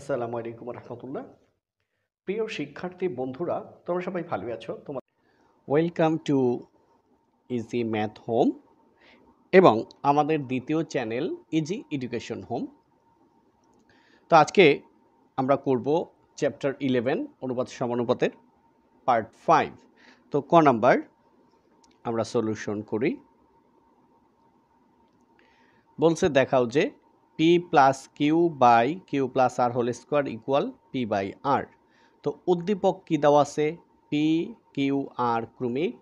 আসসালামু আলাইকুম রহমতুল্লাহ প্রিয় শিক্ষার্থী বন্ধুরা তোমরা সবাই ভালোই আছো তোমার welcome to easy math home এবং আমাদের দ্বিতীয় চ্যানেল ইজি এডুকেশন হোম তো আজকে আমরা করব চ্যাপ্টার ইলেভেন অনুপাত সমানুপাতের পার্ট ফাইভ তো ক নাম্বার আমরা সলিউশন করি বলছে দেখাও যে P plus Q by Q plus R whole square equal P by R তো উদ্দীপক কী দেওয়া আছে পি কিউ আর ক্রমিক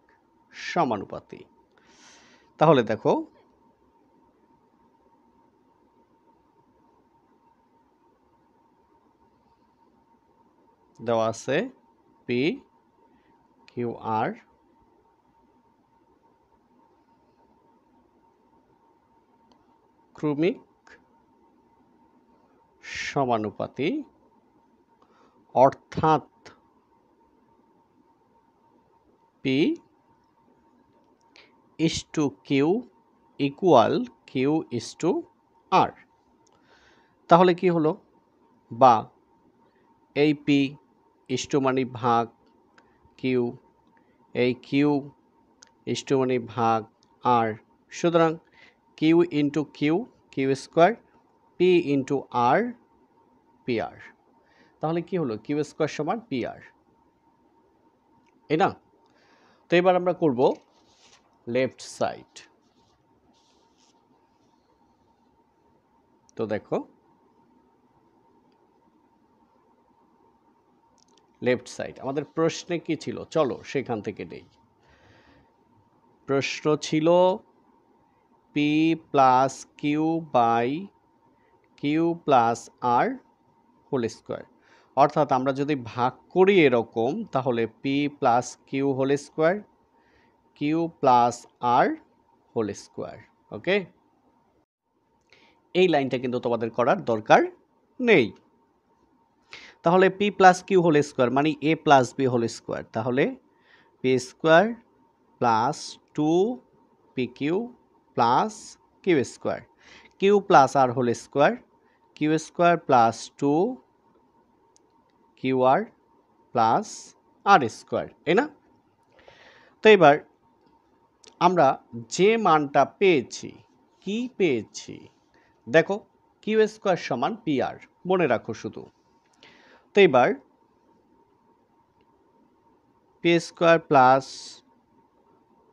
সমানুপাতি তাহলে দেখো দেওয়া আছে পি কিউ আর ক্রমিক সমানুপাতি অর্থাৎ P is to Q equal Q is to R তাহলে কি হলো বা এই পি ইষ্টমানি ভাগ কিউ এই কিউ ইষ্টমানি ভাগ আর সুতরাং Q into Q Q square P into R PR তাহলে কি হলো কিউ স্কোয়ার সমান পিআর এই না তো এবার আমরা করব লেফট সাইড তো দেখো লেফট সাইড আমাদের প্রশ্নে কি ছিল চলো সেখান থেকে নেই প্রশ্ন ছিল P plus Q by Q plus R whole square অর্থাৎ আমরা যদি ভাগ করি এরকম তাহলে P plus Q whole square Q plus R whole square okay এই লাইনটা কিন্তু তোমাদের করার দরকার নেই তাহলে P plus Q whole square মানে A plus B whole square তাহলে P square plus two P Q plus Q square Q plus R whole square Q square plus two Q R plus R square তাই না তো এবার আমরা যে মানটা পেয়েছি কি পেয়েছি দেখো কিউ স্কোয়ার সমান পি আর মনে রাখো শুধু তো এবার P square plus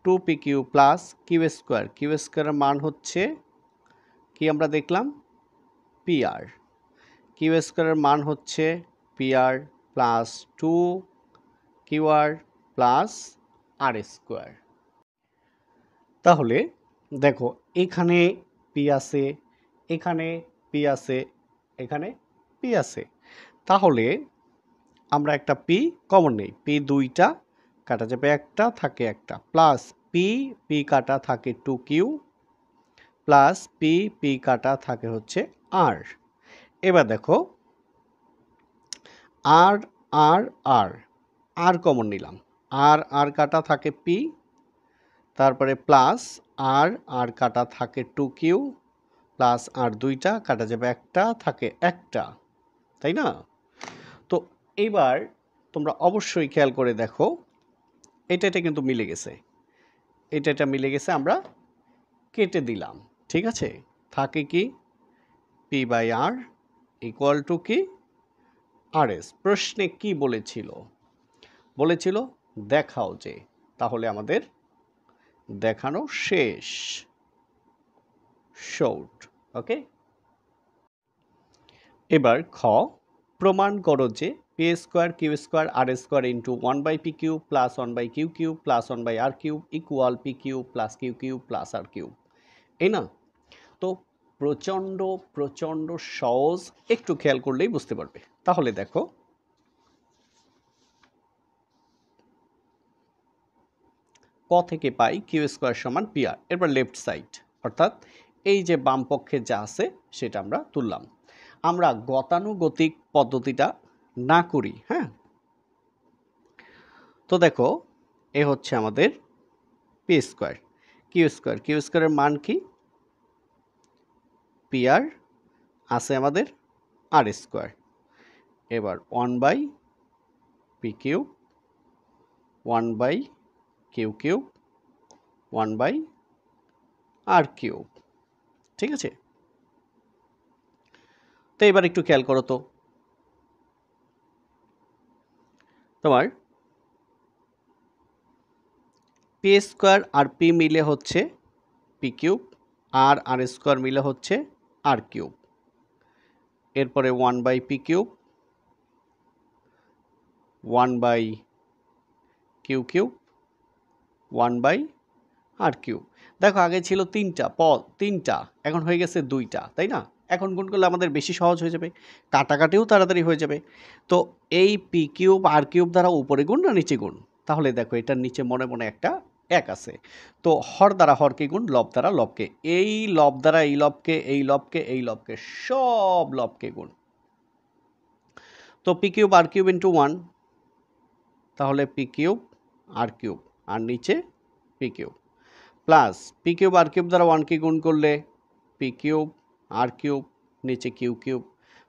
two P Q plus Q square Q স্কোয়ারের মান হচ্ছে কি আমরা দেখলাম পি আর কিউ স্কোয়ারের মান হচ্ছে PR plus two QR plus R square তাহলে দেখো এখানে পি আছে এখানে পি আছে এখানে পি আছে তাহলে আমরা একটা পি কমন নেই পি দুইটা কাটা যাবে একটা থাকে একটা প্লাস পি পি কাটা থাকে two Q plus P P কাটা থাকে হচ্ছে আর এবার দেখো আর আর আর আর কমন নিলাম আর আর কাটা থাকে পি তারপরে প্লাস আর আর কাটা থাকে টু কিউ প্লাস আর দুইটা কাটা যাবে একটা থাকে একটা তাই না তো এবার তোমরা অবশ্যই খেয়াল করে দেখো এটা এটা কিন্তু মিলে গেছে এটা এটা মিলে গেছে আমরা কেটে দিলাম ঠিক আছে থাকে কি P by R equal to কি আরএস প্রশ্নে কি বলেছিল বলেছিল দেখাও যে তাহলে আমাদের দেখানো শেষ শোট ওকে এবার খ প্রমাণ করো যে P square Q square R square into one by P Q plus one by Q Q plus one by R Q equal P Q plus Q Q plus R Q এই না তো প্রচণ্ড প্রচণ্ড সহজ একটু খেয়াল করলেই বুঝতে পারবে তাহলে দেখো ক থেকে পাই কিউ স্কোয়ার সমান পিআর এরপর লেফট সাইড অর্থাৎ এই যে বাম পক্ষে যা আছে সেটা আমরা তুললাম আমরা গতানুগতিক পদ্ধতিটা না করি হ্যাঁ তো দেখো এ হচ্ছে আমাদের P square Q square Q স্কোয়ারের মান কি পি আর আছে আমাদের আর স্কোয়ার এবার one by P cube one by Q cube one by R cube ঠিক আছে তো এবার একটু খেয়াল করো তো তোমার পি স্কোয়ার আর পি মিলে হচ্ছে পি কিউব আর আর স্কোয়ার মিলে হচ্ছে আর কিউব এরপরে one by P cube one by Q Q one by R Q দেখো আগে ছিল তিনটা প তিনটা এখন হয়ে গেছে দুইটা তাই না এখন গুণ করলে আমাদের বেশি সহজ হয়ে যাবে কাটাকাটিও তাড়াতাড়ি হয়ে যাবে তো এই পি কিউব আর কিউব দ্বারা উপরে গুণ না নিচে গুণ তাহলে দেখো এটার নিচে মনে মনে একটা এক আছে তো হর দ্বারা হরকে গুণ লব দ্বারা লবকে এই লব দ্বারা এই লবকে এই লবকে এই লবকে সব লবকে গুণ তো P cube R cube into one তাহলে পি কিউব আর কিউব আর নিচে P cube plus P cube R cube দ্বারা ওয়ানকে গুণ করলে পি কিউব আর কিউব নিচে Q cube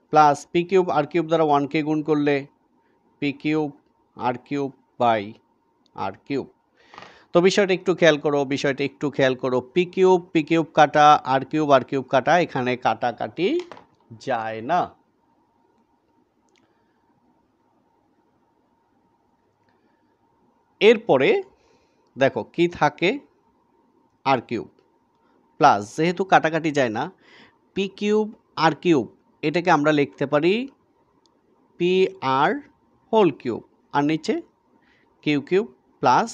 plus P cube R cube দ্বারা ওয়ানকে গুণ করলে P cube R cube by R cube তো বিষয়টা একটু খেয়াল করো বিষয়টা একটু খেয়াল করো পি কিউব পি কিউব কাটা আর কিউব আর কিউব কাটা এখানে কাটাকাটি যায় না এরপরে দেখো কি থাকে আর কিউব প্লাস যেহেতু কাটাকাটি যায় না পি কিউব আর কিউব এটাকে আমরা লিখতে পারি পি আর হোল কিউব আর নিচে Q cube plus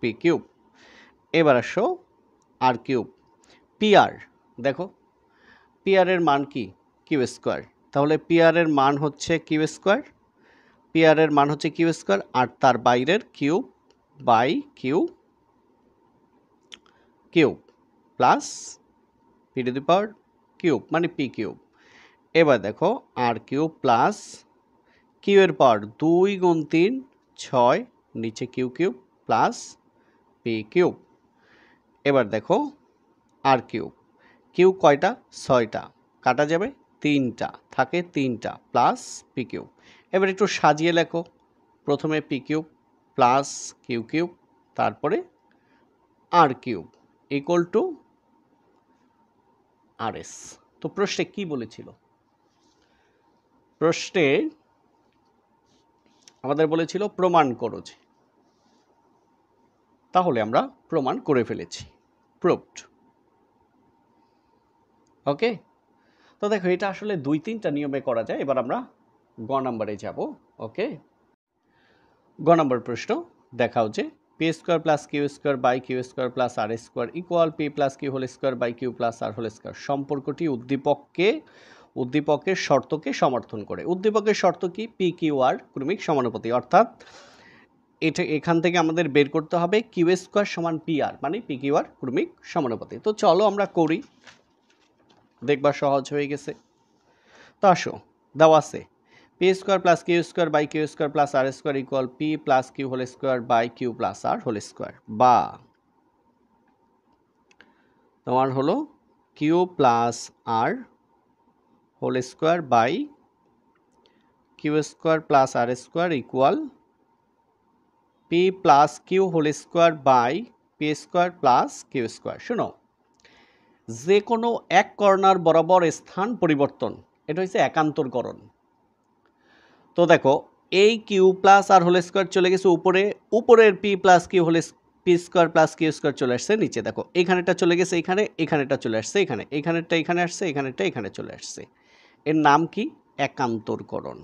P cube এবার আসো আর কিউব আর দেখো পিআরের মান কি কিউ স্কোয়ার তাহলে পিআরের মান হচ্ছে কিউ স্কোয়ার পিআরের মান হচ্ছে কিউ স্কোয়ার আর তার বাইরের cube by Q cube plus P to the power cube মানে পি কিউব এবার দেখো আর কিউ প্লাস কিউ এর পাওয়ার দুই গুণ তিন ছয় নিচে Q cube plus P cube এবার দেখো আর কিউব কিউ কয়টা ছয়টা কাটা যাবে তিনটা থাকে তিনটা প্লাস পি কিউব এবার একটু সাজিয়ে লেখো প্রথমে P cube plus Q cube তারপরে R cube equal to R S তো প্রশ্নে কি বলেছিল প্রশ্নে আমাদের বলেছিল প্রমাণ করো যে তাহলে আমরা প্রমাণ করে ফেলেছি প্রুফড ওকে তো দেখো এটা আসলে দুই তিনটা নিয়মে করা যায় এবার আমরা গ নাম্বারে যাব ওকে গ নম্বর প্রশ্ন দেখাও যে P square plus Q square by Q square plus R square equal P plus Q whole square by Q plus R whole square সম্পর্কটি উদ্দীপককে উদ্দীপকের শর্তকে সমর্থন করে উদ্দীপকের শর্ত কি পি কিউ আর ক্রমিক সমানুপতি অর্থাৎ এটা এখান থেকে আমাদের বের করতে হবে কিউ স্কোয়ার সমান পি আর মানে পি কিউ আর ক্রমিক সমানুপতি তো চলো আমরা করি দেখবার সহজ হয়ে গেছে তো আসো দেওয়া আছে P square plus Q square by Q square plus R square equal P plus Q whole square by Q plus R whole square বা তোমার হলো Q plus R whole square by Q square plus R square equal P plus Q whole square by P square plus Q square শুনো যে কোনো এক corner বরাবর স্থান পরিবর্তন এটা হচ্ছে একান্তরকরণ তো দেখো এই Q plus R whole square চলে গেছে উপরে উপরের P plus Q whole P square plus Q square চলে আসছে নিচে দেখো এখানেটা চলে গেছে এখানে এখানেটা চলে আসছে এখানে এখানেরটা এখানে আসছে এখানেরটা এখানে চলে আসছে এর নাম কি একান্তরকরণ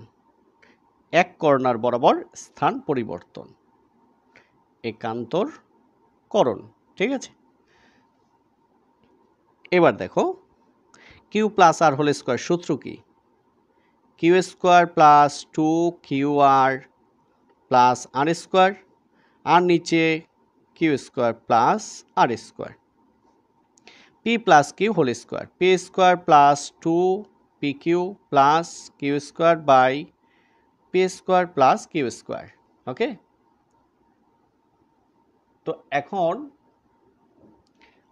এক কর্নার বরাবর স্থান পরিবর্তন একান্তরকরণ ঠিক আছে এবার দেখো Q plus R whole square সূত্র কী Q square plus two Q R plus R square আর নিচে Q square plus R square P plus Q whole square P square plus two P Q plus Q square by P square plus Q square okay তো এখন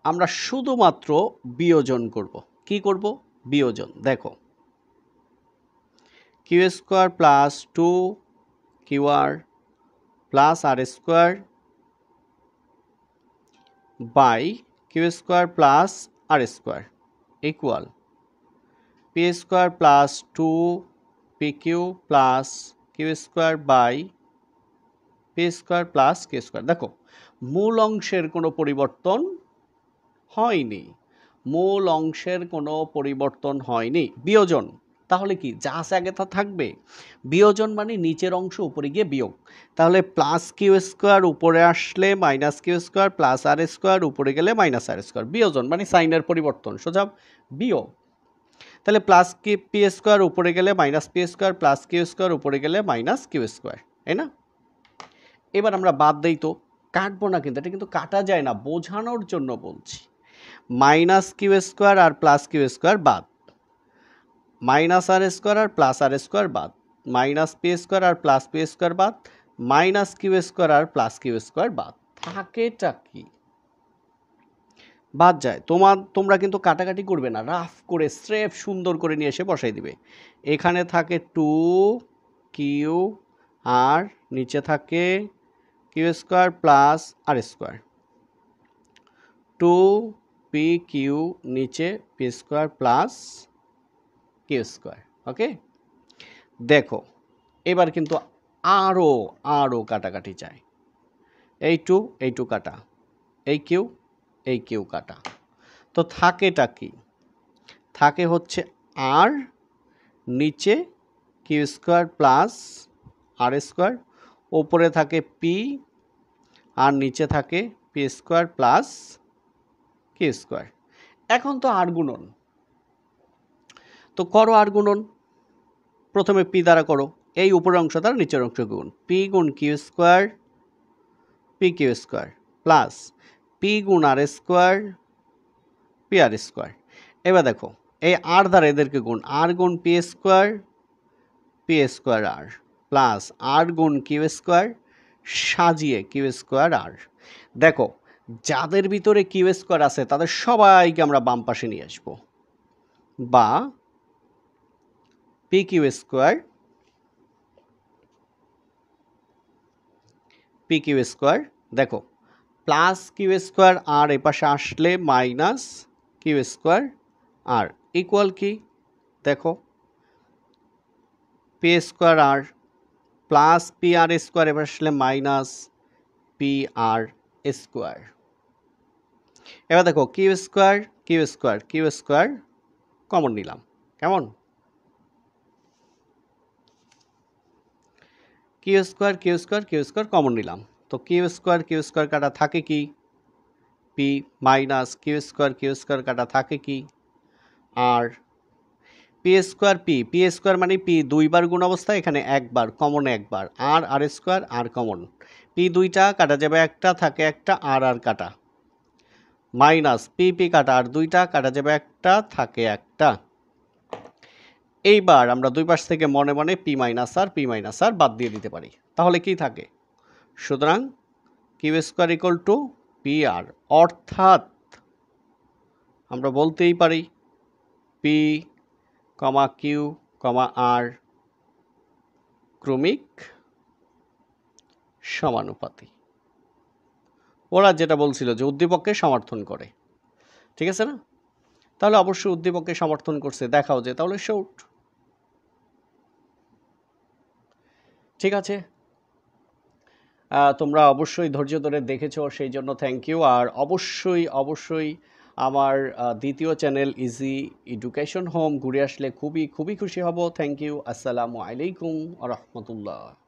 আমরা শুধুমাত্র বিয়োজন করব কি করব বিয়োজন দেখো Q square plus two Q R plus R square by Q square plus R square equal P square plus two P Q plus Q square by P square plus Q square দেখো মূল অংশের কোনো পরিবর্তন হয়নি মূল অংশের কোনো পরিবর্তন হয়নি বিয়োজন তাহলে কি যা আছে আগে তা থাকবে বিয়োজন মানে নিচের অংশ উপরে গিয়ে বিয়োগ তাহলে প্লাস কিউ স্কোয়ার উপরে আসলে minus Q square plus R square উপরে গেলে মাইনাস আর স্কোয়ার বিয়োজন মানে সাইনের পরিবর্তন সোজা বিয়োগ তাহলে প্লাস কি পি স্কোয়ার উপরে গেলে minus P square plus Q square উপরে গেলে মাইনাস কিউ স্কোয়ার তাই না এবার আমরা বাদ দেই তো কাটবো না কিন্তু এটা কিন্তু কাটা যায় না বোঝানোর জন্য বলছি মাইনাস কিউ স্কোয়ার আর প্লাস কিউ স্কোয়ার বাদ মাইনাস আর স্কোয়ার আর প্লাস আর স্কোয়ার বাদ মাইনাস পি স্কোয়ার আর প্লাস পি স্কোয়ার বাদ মাইনাস কিউ স্কোয়ার আর প্লাস কিউ স্কোয়ার বাদ থাকেটা কি বাদ যায় তোমার তোমরা কিন্তু কাটাকাটি করবে না রাফ করে স্রেফ সুন্দর করে নিয়ে এসে বসাই দিবে এখানে থাকে টু কিউ আর নিচে থাকে Q square plus R square two P Q নিচে P square plus Q square okay দেখো এবার কিন্তু আরও আরও কাটাকাটি চাই এই টু এই টু কাটা এই কিউ এই কিউ কাটা তো থাকেটা কি থাকে হচ্ছে আর নিচে Q square plus R square ওপরে থাকে পি আর নিচে থাকে P square plus Q square এখন তো আর গুণন তো করো আর গুণন প্রথমে পি দ্বারা করো এই উপরের অংশ দ্বারা নিচের অংশ গুণ পি গুণ Q square P Q square plus P গুণ R square P R square এবার দেখো এই আর দ্বারা এদেরকে গুণ আর গুণ পি স্কোয়ার পি স্কোয়ার আর প্লাস আর গুণ কিউ স্কোয়ার সাজিয়ে কিউ স্কোয়ার আর দেখো যাদের ভিতরে কিউ স্কোয়ার আছে তাদের সবাইকে আমরা বাম পাশে নিয়ে আসবো বা P Q square P Q square দেখো প্লাস কিউ স্কোয়ার আর এপাশে আসলে minus Q square R equal কি দেখো পি স্কোয়ার আর প্লাস পি আর স্কোয়ার এবার আসলে মাইনাস পি আর স্কোয়ার এবার দেখো Q square Q square Q square common নিলাম কেমন Q square Q square Q square common নিলাম তো কিউ স্কোয়ার কিউ স্কোয়ার কাটা থাকে কি P minus Q square Q square কাটা থাকে কি আর P square P P square মানে পি দুইবার গুণ অবস্থা এখানে একবার কমন একবার আর R square R common P দুইটা কাটা যাবে একটা থাকে একটা আর আর কাটা মাইনাস পি পি কাটা আর দুইটা কাটা যাবে একটা থাকে একটা এইবার আমরা দুই পাশ থেকে মনে মনে P minus R P minus R বাদ দিয়ে দিতে পারি তাহলে কি থাকে সুতরাং Q square equal to P R অর্থাৎ আমরা বলতেই পারি পি কমা কিউ কমা আর ক্রমিক সমানুপাতি ওরা যেটা বলছিল যে উদ্দীপককে সমর্থন করে ঠিক আছে না তাহলে অবশ্যই উদ্দীপককে সমর্থন করছে দেখাও যে তাহলে শৌট ঠিক আছে তোমরা অবশ্যই ধৈর্য ধরে দেখেছো সেই জন্য থ্যাংক ইউ আর অবশ্যই অবশ্যই আমার দ্বিতীয় চ্যানেল ইজি এডুকেশন হোম ঘুরে আসলে খুবই খুবই খুশি হব থ্যাংক ইউ আসসালামু আলাইকুম রহমতুল্লাহ